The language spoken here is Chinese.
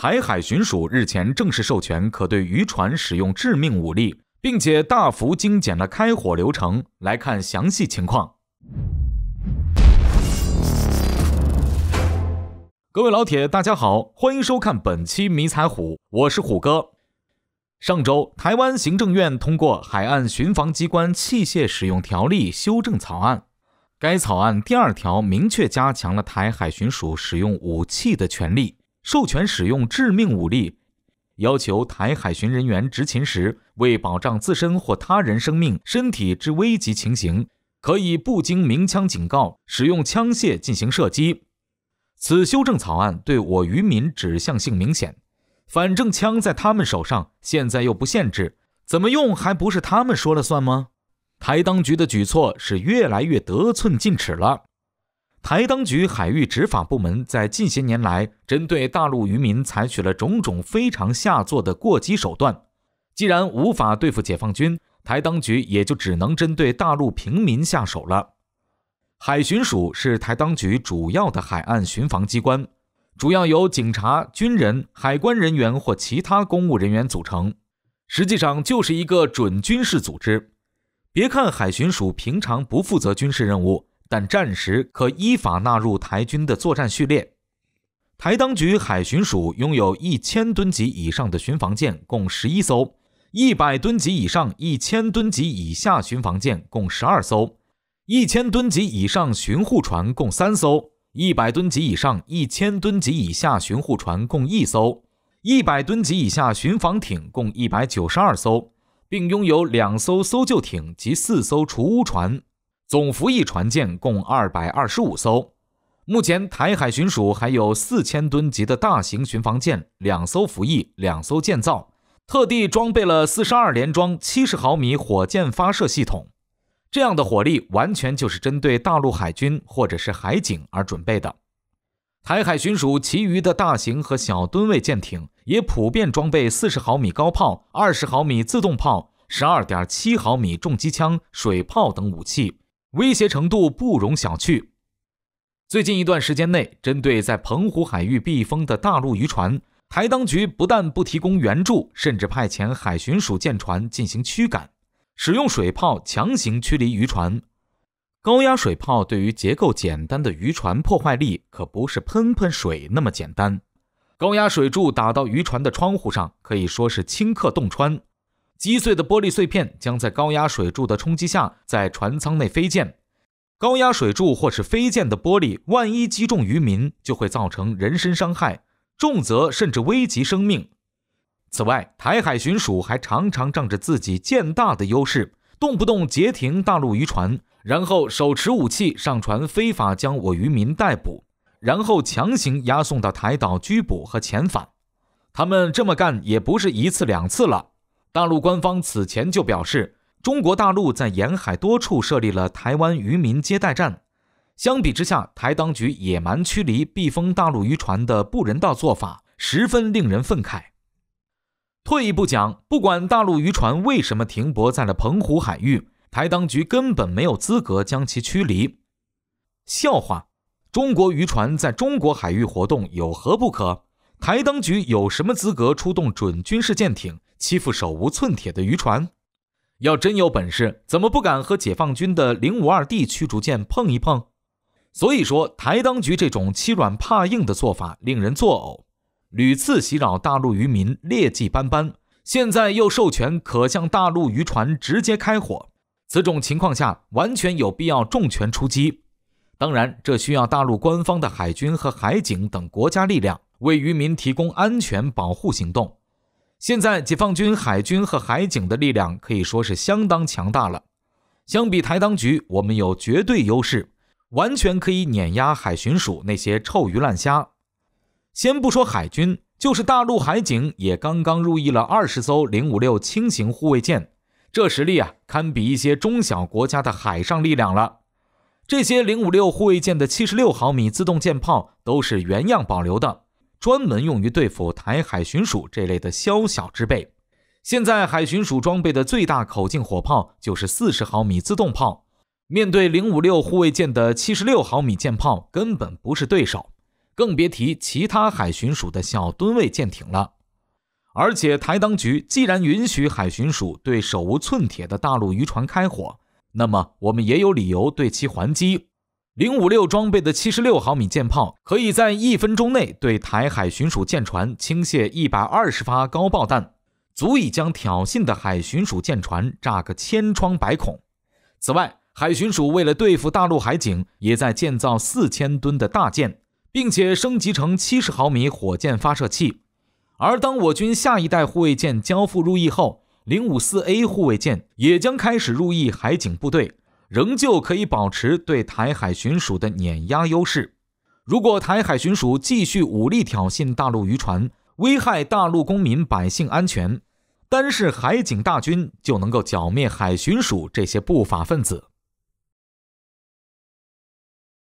台海巡署日前正式授权可对渔船使用致命武力，并且大幅精简了开火流程。来看详细情况。各位老铁，大家好，欢迎收看本期迷彩虎，我是虎哥。上周，台湾行政院通过《海岸巡防机关器械使用条例》修正草案，该草案第二条明确加强了台海巡署使用武器的权利。授权使用致命武力，要求台海巡人员执勤时，为保障自身或他人生命、身体之危急情形，可以不经鸣枪警告，使用枪械进行射击。此修正草案对我渔民指向性明显。反正枪在他们手上，现在又不限制，怎么用还不是他们说了算吗？台当局的举措是越来越得寸进尺了。台当局海域执法部门在近些年来，针对大陆渔民采取了种种非常下作的过激手段。既然无法对付解放军，台当局也就只能针对大陆平民下手了。海巡署是台当局主要的海岸巡防机关，主要由警察、军人、海关人员或其他公务人员组成，实际上就是一个准军事组织。别看海巡署平常不负责军事任务。但战时可依法纳入台军的作战序列。台当局海巡署拥有一千吨级以上的巡防舰共十一艘，一百吨级以上、一千吨级以下巡防舰共十二艘，一千吨级以上巡护船共三艘，一百吨级以上、一千吨级以下巡护船共一艘，一百吨级以下巡防艇共一百九十二艘，并拥有两艘搜救艇及四艘除污船。总服役船舰共二百二十五艘，目前台海巡署还有四千吨级的大型巡防舰两艘服役，两艘建造，特地装备了四十二连装七十毫米火箭发射系统，这样的火力完全就是针对大陆海军或者是海警而准备的。台海巡署其余的大型和小吨位舰艇也普遍装备四十毫米高炮、二十毫米自动炮、十二点七毫米重机枪、水炮等武器。威胁程度不容小觑。最近一段时间内，针对在澎湖海域避风的大陆渔船，台当局不但不提供援助，甚至派遣海巡署舰船进行驱赶，使用水炮强行驱离渔船。高压水炮对于结构简单的渔船破坏力可不是喷喷水那么简单。高压水柱打到渔船的窗户上，可以说是顷刻洞穿。击碎的玻璃碎片将在高压水柱的冲击下，在船舱内飞溅。高压水柱或是飞溅的玻璃，万一击中渔民，就会造成人身伤害，重则甚至危及生命。此外，台海巡署还常常仗着自己舰大的优势，动不动截停大陆渔船，然后手持武器上船，非法将我渔民逮捕，然后强行押送到台岛拘捕和遣返。他们这么干也不是一次两次了。大陆官方此前就表示，中国大陆在沿海多处设立了台湾渔民接待站。相比之下，台当局野蛮驱离避风大陆渔船的不人道做法，十分令人愤慨。退一步讲，不管大陆渔船为什么停泊在了澎湖海域，台当局根本没有资格将其驱离。笑话，中国渔船在中国海域活动有何不可？台当局有什么资格出动准军事舰艇？欺负手无寸铁的渔船，要真有本事，怎么不敢和解放军的零五二 D 驱逐舰碰一碰？所以说，台当局这种欺软怕硬的做法令人作呕，屡次袭扰大陆渔民，劣迹斑斑。现在又授权可向大陆渔船直接开火，此种情况下，完全有必要重拳出击。当然，这需要大陆官方的海军和海警等国家力量为渔民提供安全保护行动。现在解放军海军和海警的力量可以说是相当强大了。相比台当局，我们有绝对优势，完全可以碾压海巡署那些臭鱼烂虾。先不说海军，就是大陆海警也刚刚入役了二十艘零五六轻型护卫舰，这实力啊，堪比一些中小国家的海上力量了。这些零五六护卫舰的七十六毫米自动舰炮都是原样保留的。专门用于对付台海巡署这类的宵小之辈。现在海巡署装备的最大口径火炮就是四十毫米自动炮，面对零五六护卫舰的七十六毫米舰炮根本不是对手，更别提其他海巡署的小吨位舰艇了。而且台当局既然允许海巡署对手无寸铁的大陆渔船开火，那么我们也有理由对其还击。零五六装备的七十六毫米舰炮，可以在一分钟内对台海巡署舰船倾泻一百二十发高爆弹，足以将挑衅的海巡署舰船炸个千疮百孔。此外，海巡署为了对付大陆海警，也在建造四千吨的大舰，并且升级成七十毫米火箭发射器。而当我军下一代护卫舰交付入役后，零五四 A 护卫舰也将开始入役海警部队。仍旧可以保持对台海巡署的碾压优势。如果台海巡署继续武力挑衅大陆渔船，危害大陆公民百姓安全，单是海警大军就能够剿灭海巡署这些不法分子。